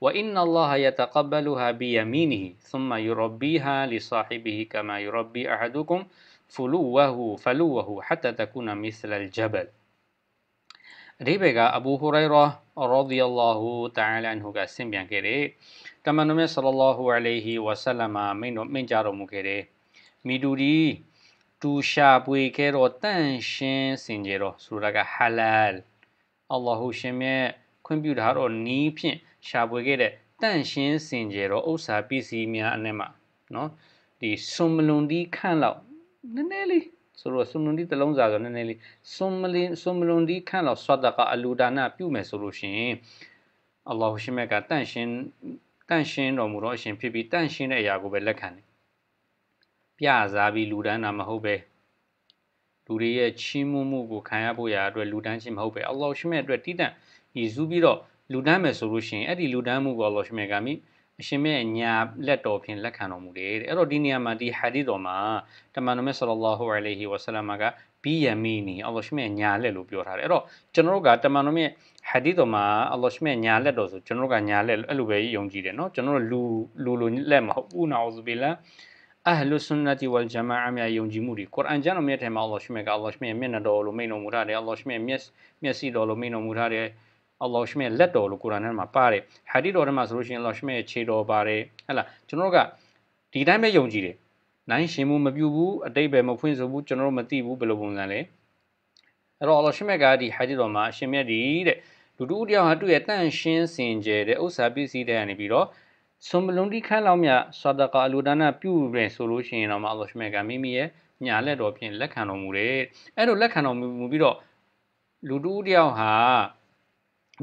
وإن الله يتقبلها بيمينه ثم يربيها لصاحبه كما يربي أحدكم فلوه فلوه حتى تكون مثل الجبل အဓိပ္ပာယ်ကအဘူဟူရိုင်ရာရာဒီအလာဟူတာအလာအန်ဟူကဆင်ပြန်ခဲ့တယ်။တမန်တော်မြတ်ဆလလာဟူအလိုင်ဟီဝါဆလမ်မာမိန့်တော်မိန့်ကြားတော်မူခဲ့တယ်။မိတူဒီတူရှာပွေခဲ့တော့တန့်ရှင်းစင်ကြတော့ဆိုတာကဟာလာလ်အလ္လာဟူရှင်မြတ်ခွင့်ပြုထားတော့နီးဖြင့်ရှာဖွေခဲ့တဲ့တန့်ရှင်းစင်ကြယ်သောဥစ္စာပစ္စည်းများအနက်မှာနော်ဒီဆွန်မလွန်ဒီခန့်လောက်နည်းနည်းလေးဆိုတော့ဆွန်မလွန်ဒီတလုံးစာဆိုနည်းနည်းလေးဆွန်မလင်ဆွန်မလွန်ဒီခန့်လောက်ဆွတ်တကအလူဒါနပြုမယ်ဆိုလို့ရှိရင်အလ္လာဟ်ရှင်မြတ်ကတန့်ရှင်းတန့်ရှင်းတော်မူသောအရှင်ဖြစ်ပြီးတန့်ရှင်းတဲ့အရာကိုပဲလက်ခံတယ်ပြစားပြီးလူဒန်းတာမဟုတ်ပဲလူတွေရဲ့ချီးမွမ်းမှုကိုခံရဖို့ရာအတွက်လူဒန်းခြင်းမဟုတ်ပဲအလ္လာဟ်ရှင်မြတ်အတွက်တည်တံ့ဤစုပြီးတော့လူတန်းမယ်ဆိုလို့ရှိရင်အဲ့ဒီလူတန်းမှုကိုအလ္လာဟ်ရှင်မြတ်ကမိအရှင်မြတ်ညာလက်တော်ဖြင့်လက်ခံတော်မူတယ်တဲ့အဲ့တော့ဒီနေရာမှာဒီဟာဒီတော်မှာတမန်တော်မြတ်ဆလ္လာဟူအလိုင်ဟီဝဆလမ်ကဘီယမီနီအလ္လာဟ်ရှင်မြတ်ညာလက်လို့ပြောထားတယ်အဲ့တော့ကျွန်တော်တို့ကတမန်တော်မြတ်ဟာဒီတော်မှာအလ္လာဟ်ရှင်မြတ်ညာလက်တော်ဆိုကျွန်တော်တို့ကညာလက်အဲ့လိုပဲယုံကြည်တယ်နော်ကျွန်တော်တို့လူလူလူလက်မဟုတ်ဘူးနာအူဇဘီလာအဟ်လုဆွန်နတီဝလ်ဂျမာအာမြယုံကြည်မှုဒီကုရ်အာန်ကျမ်းတော်မြတ်ထဲမှာအလ္လာဟ်ရှင်မြတ်ကအလ္လာဟ်ရှင်မြတ်မျက်နှာတော်လို့မိန့်တော်မူထားတယ်အလ္လာဟ်ရှင်မြတ်မျက်မျက်စိတော်လို့မိန့်တော်မူထားတယ်အလ္လာဟ်ရှမေလက်တော်လို့ကုရ်အာန်ထဲမှာပါတယ်ဟာဒီတော်ထဲမှာဆိုလို့ရှိရင်အလ္လာဟ်ရှမေခြေတော်ပါတယ်ဟဲ့လားကျွန်တော်တို့ကဒီတိုင်းပဲယုံကြည်တယ်နိုင်ရှင်မှုမပြုဘူးအတိတ်ပဲမဖွင့်ဆိုဘူးကျွန်တော်တို့မသိဘူးဘယ်လိုပုံစံလဲအဲ့တော့အလ္လာဟ်ရှမေကဒီဟာဒီတော်မှာအရှင်မြတ်ဒီတဲ့လူတူတယောက်ဟာသူ့ရဲ့တန့်ရှင်းစင်ကြယ်တဲ့ဥစ္စာပစ္စည်းတွေကနေပြီးတော့ဆွန်မလုံးတိခန့်လောက်မြဆာဒကာအလူဒါနာပြုတယ်ဆိုလို့ရှိရင်တော့မအလ္လာဟ်ရှမေကမိမိရဲ့ညာလက်တော်ဖြင့်လက်ခံတော်မူတယ်အဲ့လိုလက်ခံတော်မူပြီးတော့လူတူတယောက်ဟာ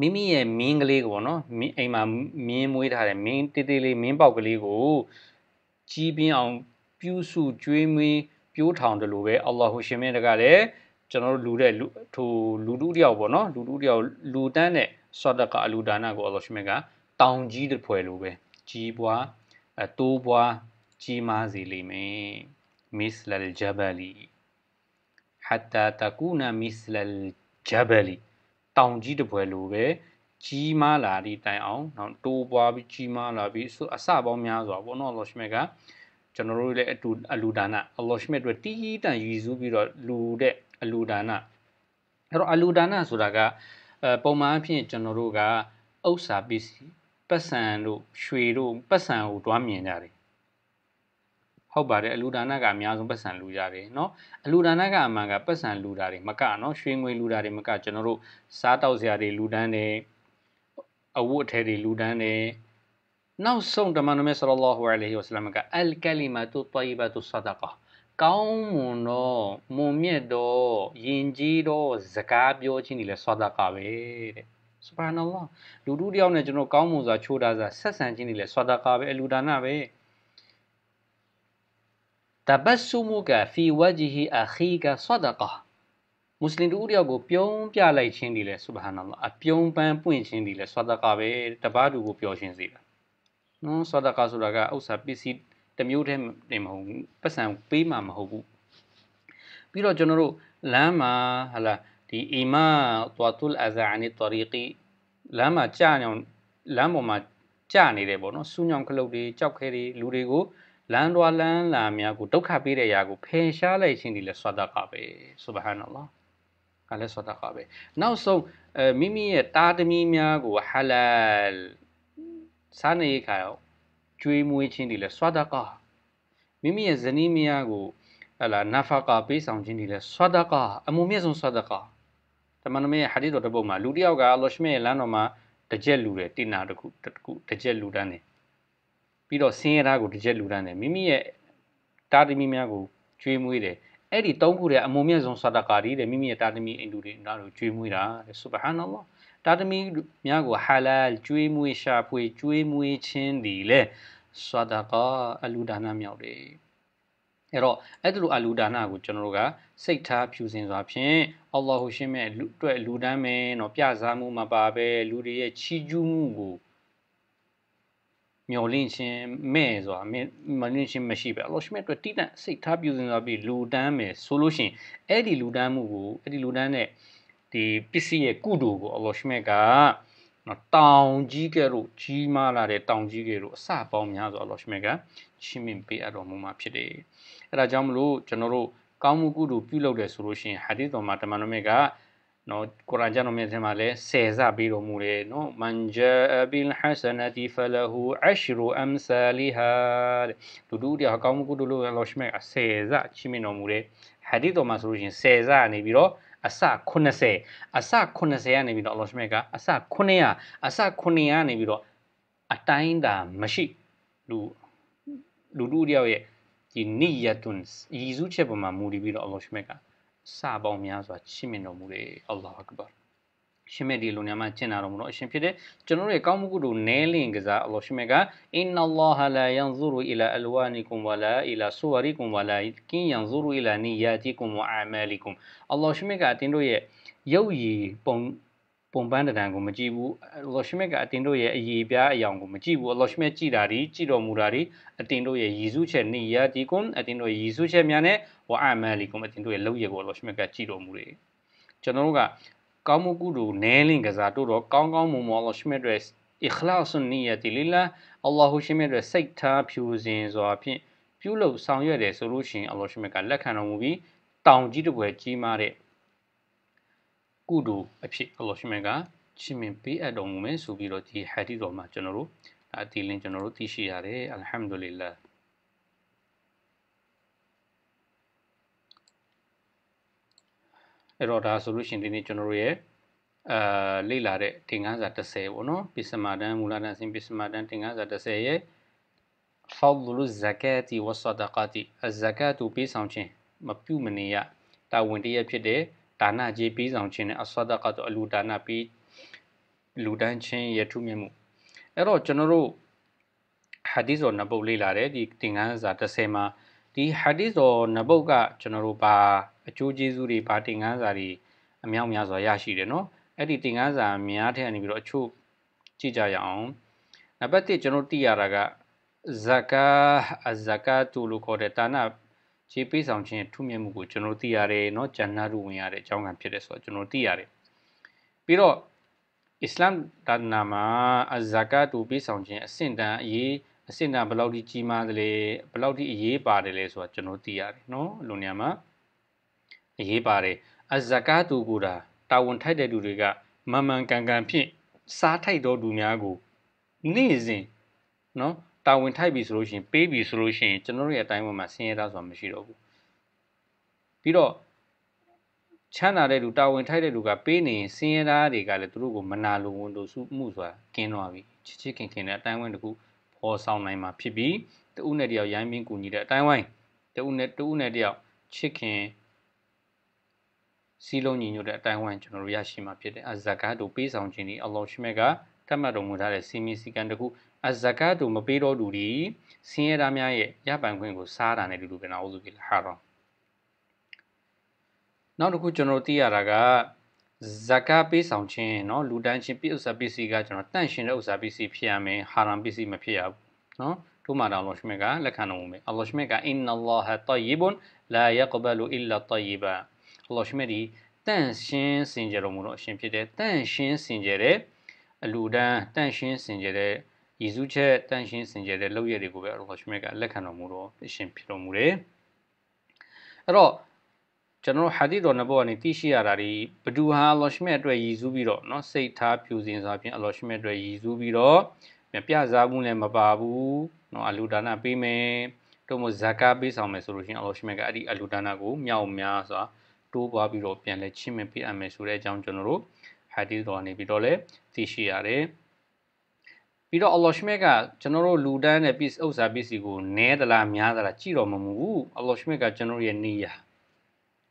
မိမိရဲ့မင်းကလေးကိုပေါ့နော်အိမ်မှာမင်းမွေးထားတဲ့မင်းတေးသေးလေးမင်းပေါက်ကလေးကိုကြီးပြင်းအောင် ပြုစုကြွေးမွေးပြိုးထောင်တယ်လို့ပဲအလ္လာဟူရှင်မြတ်ကလည်းကျွန်တော်တို့လူတဲ့လူထိုလူတူတယောက်ပေါ့နော်လူတူတယောက်လူတန်းတဲ့ဆော့ဒကအလူဒါနာကိုအလ္လာဟူရှင်မြတ်ကတောင်ကြီးတစ်ဖွဲလိုပဲကြီးပွားအတိုးပွားကြီးမားစေလိမ့်မယ်မစ်လလ်ဂျဘလီဟတ်တာတကူနာမစ်လလ်ဂျဘလီတောင်ကြီးတပွဲလိုပဲကြီးမားလာသည့်တိုင်အောင်နောက်တိုးပွားပြီးကြီးမားလာပြီးအစပေါင်းများစွာပေါ့နော်လောရှမေကကျွန်တော်တို့လည်းအတူအလူဒါနအလောရှမေတို့တီးတန်ရည်စူးပြီးတော့လူတဲ့အလူဒါနအဲ့တော့အလူဒါနဆိုတာကပုံမှန်အဖြစ်ကျွန်တော်တို့ကဥစ္စာပစ္စည်းပတ်စံတို့ရွှေတို့ပတ်စံကိုတွားမြင်ကြတယ်ဟုတ်ပါတယ်အလူဒါနကအများဆုံးပတ်စံလူကြတယ်เนาะအလူဒါနကအမှန်ကပတ်စံလူတာတွေမကเนาะရွှေငွေလူတာတွေမကကျွန်တော်တို့စားတောက်စရာတွေလူတန်းတယ်အဝတ်အထည်တွေလူတန်းတယ်နောက်ဆုံးတမန်တော်မြတ်ဆလ္လာဟူအလိုင်းဝါဆလမ်ကအလ်ကလီမာတုတိုင်ဘာတုဆဒကာကောင်းမွန်သောမွန်မြတ်သောယဉ်ကျေးသောစကားပြောခြင်းတွေလဲဆဒကာပဲတဲ့ဆုဘာနလ္လာလူတို့တယောက်နဲ့ကျွန်တော်ကောင်းမွန်စွာချိုးတာစားဆက်ဆံခြင်းတွေလဲဆဒကာပဲအလူဒါနပဲ تبسمك في وجه أخيك صدقة မွတ်စလင်တို့တယောက်ကိုပြုံးပြလိုက်ခြင်းဒီလဲဆုဘဟာနလာအပြုံးပန်းပွင့်ခြင်းဒီလဲဆွာဒကာပဲတပားသူကိုပျော်ရှင်စေတာနော်ဆွာဒကာဆိုတာကအဥ္စာပစ္စည်းတစ်မျိုးတည်းတင်မဟုတ်ဘူးပတ်စံပေးမှာမဟုတ်ဘူးပြီးတော့ကျွန်တော်တို့လမ်းမှာဟလာဒီအီမာတွာတုလ်အဇာနီတရီကီလမ်းမှာကြာညောင်လမ်းပေါ်မှာကြာနေတယ်ပေါ့နော်ဆူညောင်ခလုတ်တွေကြောက်ခဲတွေလူတွေကိုလမ်းတော်လမ်းလာများကိုဒုက္ခပေးတဲ့အရာကိုဖယ်ရှားလိုက်ခြင်းဒီလဲဆွတ်တာကပဲဆုဘဟာနလာကလည်းဆွတ်တာကပဲနောက်ဆုံးမိမိရဲ့တာသမီများကိုဟလာစားနေခါရောကျွေးမွေးခြင်းဒီလဲဆွတ်တာကမိမိရဲ့ဇနီးများကိုဟလာနာဖကာပေးဆောင်ခြင်းဒီလဲဆွတ်တာကအမှုမြတ်ဆုံးဆွတ်တာကတမန်တော်ရဲ့ဟာဒီတော်တစ်ပုဒ်မှာလူတစ်ယောက်ကအလောရှမေရဲ့လမ်းတော်မှာတစ်ချက်လူတယ်တင်နာတစ်ခုတစ်ခုတစ်ချက်လူတန်းတယ်ပြီးတော့ဆင်းရဲသားကိုတစ်ချက်လူတန်းတယ်မိမိရဲ့တာသမီများကိုကျွေးမွေးတယ်အဲ့ဒီသုံးခုတည်းအမုံမြတ်ဆုံးဆဒကာတွေတဲ့မိမိရဲ့တာသမီအိမ်သူတွေနားကိုကျွေးမွေးတာတဲ့ဆုဘဟာနလ္လာတာသမီများကိုဟာလာကျွေးမွေးရှာဖွေကျွေးမွေးခြင်းဒီလေဆဒကာအလူဒါနမြောက်တယ်အဲ့တော့အဲ့ဒီလိုအလူဒါနကိုကျွန်တော်တို့ကစိတ်ထားဖြူစင်စွာဖြင့်အလ္လာဟူရှင်ရဲ့အတွက်လူတန်းမယ်နော်ပြစားမှုမှာပါပဲလူတွေရဲ့ချီးကျူးမှုကိုမျောလင့်ခြင်းမဲ့ဆိုတာမလင့်ခြင်းမရှိပဲအလောရှိမဲ့အတွက်တိတန့်စိတ်ထားပြုစင်သွားပြီးလူတန်းမယ်ဆိုလို့ရှိရင်အဲ့ဒီလူတန်းမှုကိုအဲ့ဒီလူတန်းတဲ့ဒီပစ္စည်းရဲ့ကုတူကိုအလောရှိမဲ့ကနော်တောင်ကြီးကဲ့သို့ကြီးမားလာတဲ့တောင်ကြီးကဲ့သို့အစပေါင်းများစွာအလောရှိမဲ့ကချင်းမင်ပေးအပ်တော်မူမှာဖြစ်တယ်အဲ့ဒါကြောင့်မလို့ကျွန်တော်တို့ကောင်းမှုကုတူပြုလုပ်တယ်ဆိုလို့ရှိရင်ဟာဒီသ်တော်မှာတမန်တော်မြတ်ကနော်ကုရ်အာန်ကျမ်းတော်မြတ်ထဲမှာလည်းဆယ်စပေးတော်မူတယ်နော်မန်ဂျာဘီလ်ဟဆနတီဖလဟူအရှရူအမ်ဆာလီဟာတဲ့လူတူတရားကောင်းမှုကုတုလို့လောရှိမဲ့ဆယ်စချီးမြှင့်တော်မူတယ်ဟာဒီတော်မှာဆိုလို့ရှိရင်ဆယ်စနေပြီးတော့အစ90အစ90ကနေပြီးတော့လောရှိမဲ့ကအစ900အစ900ကနေပြီးတော့အတိုင်းတာမရှိလူလူတူတရားရဲ့ဒီနိယတ်ွန်ယေရှုချက်ပေါ်မှာမူတည်ပြီးတော့အလောရှိမဲ့ကစပေါင်းများစွာချီးမြှင့်တော်မူတယ်အလ္လာဟ်အကဘာရှင်မေဒီလိုညမှာကျင့်တာတော့မလို့အရှင်ဖြစ်တဲ့ကျွန်တော်ရဲ့ကောင်းမှုကုတို့နဲလင်ကစားအလ္လာဟ်ရှင်မေကအင်နလ္လာဟလာယန်ဇူရူအီလာ အလဝါနီကွမ်ဝလာအီလာဆူဝရီကွမ်ဝလာကင်ယန်ဇူရူအီလာနီယာတီကွမ်ဝအာမာလီကွမ်အလ္လာဟ်ရှင်မေကအတင်းတို့ရဲ့ရုပ်ရည်ပုံပုံပန်းတံတန်ကိုမကြည့်ဘူးအလော်ရှမစ်ကအတင်တို့ရဲ့အရေးပြားအယောင်ကိုမကြည့်ဘူးအလော်ရှမစ်ကြည်တာဒီကြည်တော်မူတာဒီအတင်တို့ရဲ့ရည်စူးချက်နိယာဒီကွန်အတင်တို့ရည်စူးချက်များနဲ့ဝါအမန်လီကွန်အတင်တို့ရဲ့လောက်ရကိုအလော်ရှမစ်ကကြည်တော်မူတယ်ကျွန်တော်တို့ကကောင်းမှုကုတို့နဲလင့်ကစားတို့တော့ကောင်းကောင်းမွန်မွန်အလော်ရှမစ်ရဲ့ ikhlas niyyat lillah allah ရှင်မြတ်ရဲ့စိတ်ထားဖြူစင်စွာဖြင့်ပြုလုပ်ဆောင်ရွက်တယ်ဆိုလို့ရှိရင်အလော်ရှမစ်ကလက်ခံတော်မူပြီးတောင်ကြီးတစ်ပွဲကြီးမားတဲ့ကုသိုလ်အဖြစ်အလ္လာဟ်ရှင်မြတ်ကချီးမြှင့်ပေးအပ်တော်မူမယ်ဆိုပြီးတော့ဒီဟာဒီတော်မှာကျွန်တော်တို့အတီလင်းကျွန်တော်တို့သိရှိရတယ်အလ်ဟမ်ဒူလ illah အဲ့တော့ဒါဆိုလို့ရှိရင်ဒီနေ့ကျွန်တော်တို့ရဲ့အာလေ့လာတဲ့တင်ကားစာ30ပေါ့နော်ပစ္စမာဒန်မူလာဒန်အစဉ်ပစ္စမာဒန်တင်ကားစာ30ရဲ့ فضل الزكاة والصدقات الزكاة ပေးဆောင်ခြင်းမပြုမနေရတာဝန်တရဖြစ်တဲ့ဒါနကြီးပြီးဆောင်ခြင်းနဲ့အဆဒကတော့အလူဒါနပြီးလူတန်းချင်းရထုမြတ်မှုအဲ့တော့ကျွန်တော်တို့ဟာဒီသောနဘုတ်လေ့လာတယ်ဒီသင်္ကန်းစာ30မှာဒီဟာဒီသောနဘုတ်ကကျွန်တော်တို့ဘာအကျိုးကျေးဇူးတွေဘာသင်္ကန်းစာတွေအမြောက်များစွာရရှိတယ်နော်အဲ့ဒီသင်္ကန်းစာများထက်အနေပြီးတော့အချို့ကြည့်ကြရအောင်နံပါတ်1ကျွန်တော်သိရတာကဇကာအဇကာတူလို့ခေါ်တဲ့တာနာခြေပေးဆောင်ခြင်းထုမြင့်မှုကိုကျွန်တော်သိရတယ်เนาะဂျန်နာတို့ဝင်ရတဲ့အကြောင်းခံဖြစ်တယ်ဆိုတော့ကျွန်တော်သိရတယ်ပြီးတော့အစ္စလမ်ဒါနာမှာအဇာကာတူပေးဆောင်ခြင်းအဆင့်တန်းအရေးအဆင့်တန်းဘယ်လောက်ထိကြီးမားသလဲဘယ်လောက်ထိအရေးပါတယ်လဲဆိုတာကျွန်တော်သိရတယ်เนาะလူညံမှာအရေးပါတယ်အဇာကာတူကိုဒါတာဝန်ထိုက်တဲ့လူတွေကမမှန်ကန်ကန်ဖြင့်စားထိုက်တော်သူများကိုနေ့စဉ်เนาะတာဝန်ထိုက်ပြီဆိုလို့ရှိရင်ပေးပြီဆိုလို့ရှိရင်ကျွန်တော်တို့ရဲ့အတိုင်းအဝန်မှာဆင်းရဲတာဆိုတာမရှိတော့ဘူးပြီးတော့ချမ်းသာတဲ့လူတာဝန်ထိုက်တဲ့လူကပေးနေရင်ဆင်းရဲတာတွေကလည်းသူတို့ကိုမနာလိုဝန်တို့စုမှုဆိုတာกินသွားပြီချစ်ချစ်ခင်ခင်နဲ့အတိုင်းအဝန်တကူဖော်ဆောင်နိုင်မှာဖြစ်ပြီးတဦးနဲ့တယောက်ရိုင်းပင်းကူညီတဲ့အတိုင်းဝိုင်းတဦးနဲ့တဦးနဲ့တယောက်ချစ်ခင်စီလုံးညီညွတ်တဲ့အတိုင်းဝိုင်းကျွန်တော်တို့ရရှိမှာဖြစ်တယ်အဇကာတို့ပေးဆောင်ခြင်းဒီအလောရှိမဲ့ကတတ်မှတ်တော်မူထားတဲ့စီမီစီကံတခုအဇကာတူမပေးတော့သူဒီဆင်းရဲသားများရဲ့ရပိုင်ခွင့်ကို စားတာနဲ့တူတူပဲနော်ဥစုဖြစ်လာဟာတော့နောက်တစ်ခုကျွန်တော်သိရတာကဇကာပေးဆောင်ခြင်းเนาะလူတန်းချင်းပြဥစ္စာပစ္စည်းကကျွန်တော်တန့်ရှင်တဲ့ဥစ္စာပစ္စည်းဖြစ်ရမယ်ဟာရမ်ပစ္စည်းမဖြစ်ရဘူးเนาะတို့မှာတော့အလ္လာဟ်ရှင်ကလက်ခံတော်မူမယ်အလ္လာဟ်ရှင်ကအင်နလ္လာဟ်တယီဘွန်လာယကဘလူအီလာတယီဘာအလ္လာဟ်ရှင်ဒီတန့်ရှင်စင်ကြယ်တော်မူတော့အရှင်ဖြစ်တယ်တန့်ရှင်စင်ကြယ်တဲ့အလူတန်းတန့်ရှင်စင်ကြယ်တဲ့ရည်စူးချက်တန့်ရှင်းစင်ကြယ်တဲ့လုပ်ရည်တွေကိုပဲအရောရှမက်ကလက်ခံတော်မူတော့အရှင်ဖြစ်တော်မူတယ်။အဲ့တော့ကျွန်တော်ဟာဒီတော်နဘောကနေသိရှိရတာဒီဘဒူဟာအလောရှမက်အတွက်ရည်စူးပြီးတော့เนาะစိတ်ထားဖြူစင်စွာဖြင့်အလောရှမက်အတွက်ရည်စူးပြီးတော့ပြစားမှုလည်းမပါဘူးเนาะအလူဒါနပေးမယ်တို့မို့ဇာကာပေးဆောင်မယ်ဆိုလို့ရှိရင်အလောရှမက်ကအဲ့ဒီအလူဒါနကိုမြောက်များစွာတိုးပွားပြီးတော့ပြန်လဲချင်းမပေးအပ်မယ်ဆိုတဲ့အကြောင်းကျွန်တော်တို့ဟာဒီတော်နေပြီးတော့လဲသိရှိရတယ်။ပြီးတော့ Allah ရှမက်ကကျွန်တော်တို့လူတန်းတဲ့ပစ္စဥစ္စာပစ္စည်းကိုနည်းသလားများသလားကြည့်တော်မမူဘူး Allah ရှမက်ကကျွန်တော်ရဲ့နေရာ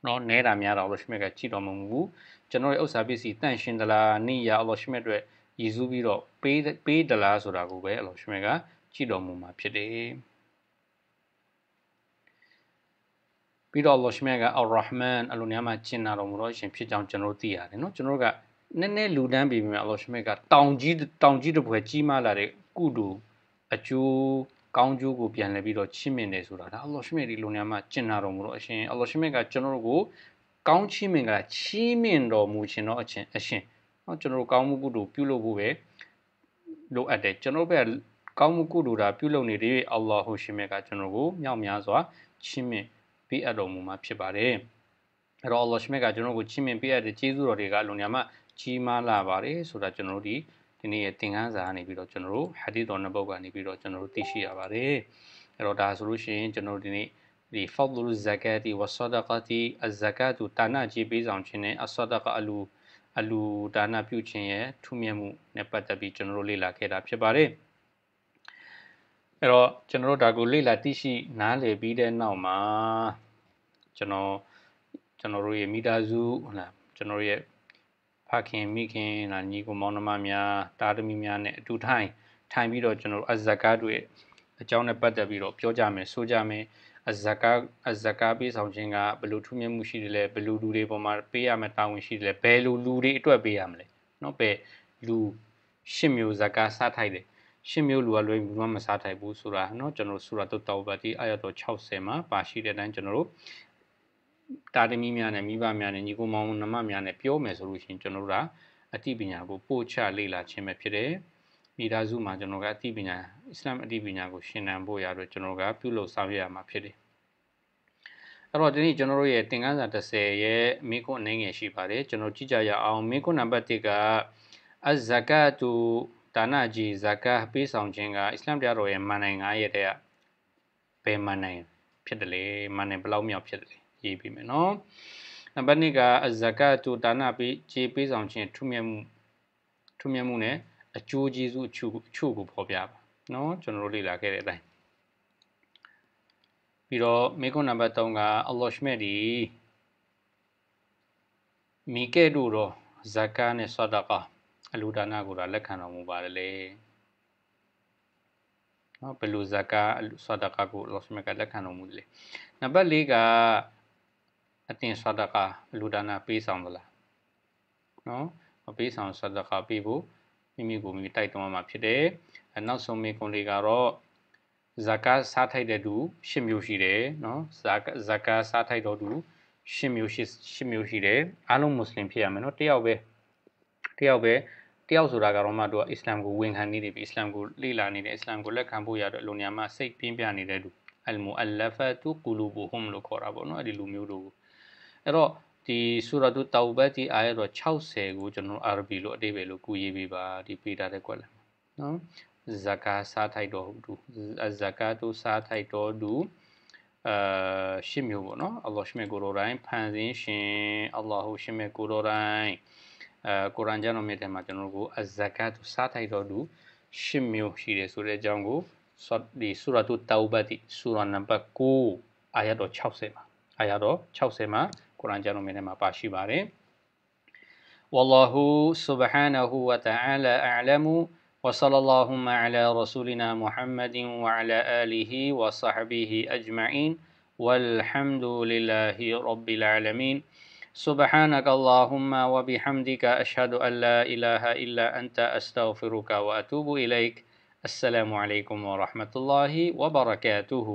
နော်နည်းတာများတာ Allah ရှမက်ကကြည့်တော်မမူဘူးကျွန်တော်ရဲ့ဥစ္စာပစ္စည်းတန့်ရှင်းသလားနေရာ Allah ရှမက်အတွက်ရည်စူးပြီးတော့ပေးပေးသလားဆိုတာကိုပဲ Allah ရှမက်ကကြည့်တော်မူမှာဖြစ်တယ်ပြီးတော့ Allah ရှမက်က Ar-Rahman အလိုများမှာကျင်နာတော်မူတော့ရှင်ဖြစ်ကြောင်းကျွန်တော်တို့သိရတယ်နော်ကျွန်တော်တို့ကနည်းနည်းလူတန်းပြီမြင်အလောရှမေကတောင်ကြီးတောင်ကြီးတစ်ပွဲကြီးမားလာတဲ့ကုတူအကျိုးကောင်းကျိုးကိုပြန်လှည့်ပြီးတော့ချင့်မြင်တယ်ဆိုတာဒါအလောရှမေဒီလူညာမှာကျင့်နာတော်မူတော့အရှင်အလောရှမေကကျွန်တော်တို့ကိုကောင်းချီးမင်္ဂလာချီးမြှင့်တော်မူခြင်းတော့အရှင်အရှင်เนาะကျွန်တော်တို့ကောင်းမှုကုတူပြုလုပ်ဖို့ပဲလိုအပ်တယ်ကျွန်တော်တို့ပဲကောင်းမှုကုတူတာပြုလုပ်နေတဲ့၍အလ္လာဟူရှင်မြတ်ကကျွန်တော်ကိုမြောက်များစွာချီးမြှင့်ပေးအပ်တော်မူမှာဖြစ်ပါတယ်အဲ့တော့အလ္လာရှင်မြတ်ကကျွန်တော်ကိုချီးမြှင့်ပေးအပ်တဲ့ကျေးဇူးတော်တွေကလွန်ရမှာကြီးမားလာပါတယ်ဆိုတာကျွန်တော်တို့ဒီဒီနေ့ရဲ့သင်ခန်းစာကနေပြီးတော့ကျွန်တော်တို့ဟာဒီတော်နှစ်ပုဒ်ကနေပြီးတော့ကျွန်တော်တို့သိရှိရပါတယ်အဲ့တော့ဒါဆိုလို့ရှိရင်ကျွန်တော်တို့ဒီနေ့ဒီ fadlu zakati wa sadaqati az-zakatu တာနာကြီးပေးဆောင်ခြင်းနဲ့အဆဒကအလူအလူဒါနပြုခြင်းရဲ့ထူးမြတ်မှုနဲ့ပတ်သက်ပြီးကျွန်တော်တို့လေ့လာခဲ့တာဖြစ်ပါတယ်အဲ့တော့ကျွန်တော်တို့ဒါကိုလေ့လာသိရှိနားလည်ပြီးတဲ့နောက်မှာကျွန်တော်ကျွန်တော်တို့ရဲ့မိသားစုဟုတ်လားကျွန်တော်ရဲ့ခင်မိခင်လာညီကိုမောင်နှမများတားသမီးများနဲ့အတူထိုင် ထိုင်ပြီးတော့ကျွန်တော်အဇကာတွေအကြောင်းနဲ့ပတ်သက်ပြီးတော့ပြောကြမယ်ဆိုကြမယ်အဇကာအဇကာပေးဆောင်ခြင်းကဘယ်လိုထူးမြတ်မှုရှိတယ်လဲဘယ်လိုလူတွေပေါ်မှာပေးရမယ်တာဝန်ရှိတယ်လဲဘယ်လိုလူတွေအတွက်ပေးရမလဲเนาะပဲလူ၈မျိုးဇကာစထိုက်တယ်၈မျိုးလူကလွယ်ဘူးမှမစားထိုက်ဘူးဆိုတာเนาะကျွန်တော်ဆူရာတုတ်တော်ဘာဒီအာရတော်60မှာပါရှိတဲ့အတိုင်းကျွန်တော်တို့တာသမီများနဲ့မိဘများနဲ့ညီကိုမောင်နှမများနဲ့ပြောမယ်ဆိုလို့ရှိရင်ကျွန်တော်တို့ကအသိပညာကိုပို့ချလေ့လာခြင်းပဲဖြစ်တယ်။မိသားစုမှာကျွန်တော်ကအသိပညာအစ္စလာမ်အသိပညာကိုရှင်သန်ဖို့ရတော့ကျွန်တော်ကပြုလုပ်ဆောင်ရွက်ရမှာဖြစ်တယ်။အဲ့တော့ဒီနေ့ကျွန်တော်တို့ရဲ့သင်ခန်းစာ30ရဲ့မိခွန်းအနည်းငယ်ရှိပါတယ်ကျွန်တော်ကြည့်ကြရအောင်မိခွန်းနံပါတ်1ကအဇကတူဒါနကြီးဇကပေးဆောင်ခြင်းကအစ္စလာမ်တရားတော်ရဲ့မန်နိုင်ငံရဲ့တဲ့ဘယ်မန်နိုင်ငံဖြစ်တယ်လေမန်နိုင်ငံဘယ်လောက်မြောက်ဖြစ်တယ်လေရေးပေးမယ်နော်နံပါတ်2ကအဇကတူဒါနပေးခြေပေးဆောင်ခြင်းထုမြတ်မှုထုမြတ်မှု ਨੇ အကျိုးကျေးဇူးအချို့အချို့ကိုဖော်ပြပါနော်ကျွန်တော်တို့လေ့လာခဲ့တဲ့အတိုင်းပြီးတော့မိခွန်းနံပါတ်3ကအလ္လာဟ်ရှ်မက်ဒီမိကဲတို့တော့ဇကာနဲ့ဆဒကအလူဒါနကိုတော့လက်ခံတော်မူပါတယ်လေနော်ဘယ်လိုဇကာဆဒကကိုအလ္လာဟ်ရှ်မက်ကလက်ခံတော်မူတယ်လေနံပါတ်4ကအတင်ဆဒကာလူဒါနာပေးဆောင်သလားနော်မပေးဆောင်ဆဒကာပေးဖို့မိမိကိုမိမိတိုက်တွန်းမှာဖြစ်တယ်အနောက်ဆုံးမိကွန်လေးကတော့ဇာကာစားထိုက်တဲ့သူ၈မျိုးရှိတယ်နော်ဇာဇာကာစားထိုက်တော်သူ၈မျိုးရှိ၈မျိုးရှိတယ်အားလုံးမွတ်စလင်ဖြစ်ရမယ်နော်တယောက်ပဲတယောက်ပဲတယောက်ဆိုတာကတော့မှသူကအစ္စလာမ်ကိုဝန်ခံနေတယ်ပြီးအစ္စလာမ်ကိုလေ့လာနေတယ်အစ္စလာမ်ကိုလက်ခံဖို့ရတော့အလွန်များမှစိတ်ပြင်းပြနေတဲ့သူအလ်မူအလဖတ်ကူလူဘူဟွမ်လို့ခေါ်တာပေါ့နော်အဲ့ဒီလူမျိုးတို့ကိုအဲ့တော့ဒီဆူရတူတာဝဘတ်ဒီအာရတော့60ကိုကျွန်တော်အာရဘီလို့အတိပဲလို့ကူရေးပေးပါဒီပေးတာတဲ့ကွက်လဲနော်ဇကာစားထိုက်တော်ဟုသူဇကာတူစားထိုက်တော်သူအာရှစ်မျိုးပေါ့နော်အလ္လာဟ်ရှမေကိုရိုတိုင်းဖန်ဆင်းရှင်အလ္လာဟ်ရှမေကိုရိုတိုင်းအာကုရ်အာန်ကျမ်းတော်မြတ်ထဲမှာကျွန်တော်တို့အဇကာတူစားထိုက်တော်သူရှစ်မျိုးရှိတယ်ဆိုတဲ့အကြောင်းကိုဒီဆူရတူတာဝဘတ်ဒီဆူရနံပါတ်9အာရတော့60မှာအာရတော့60မှာကုရ်အာန်ကျမ်းတော်မြတ်ထဲမှာပါရှိပါတယ် والله سبحانه وتعالى أعلم وصلى اللهم على رسولنا محمد وعلى آله وصحبه أجمعين والحمد لله رب العالمين سبحانك اللهم وبحمدك أشهد أن لا إله إلا أنت أستغفرك وأتوب إليك السلام عليكم ورحمة الله وبركاته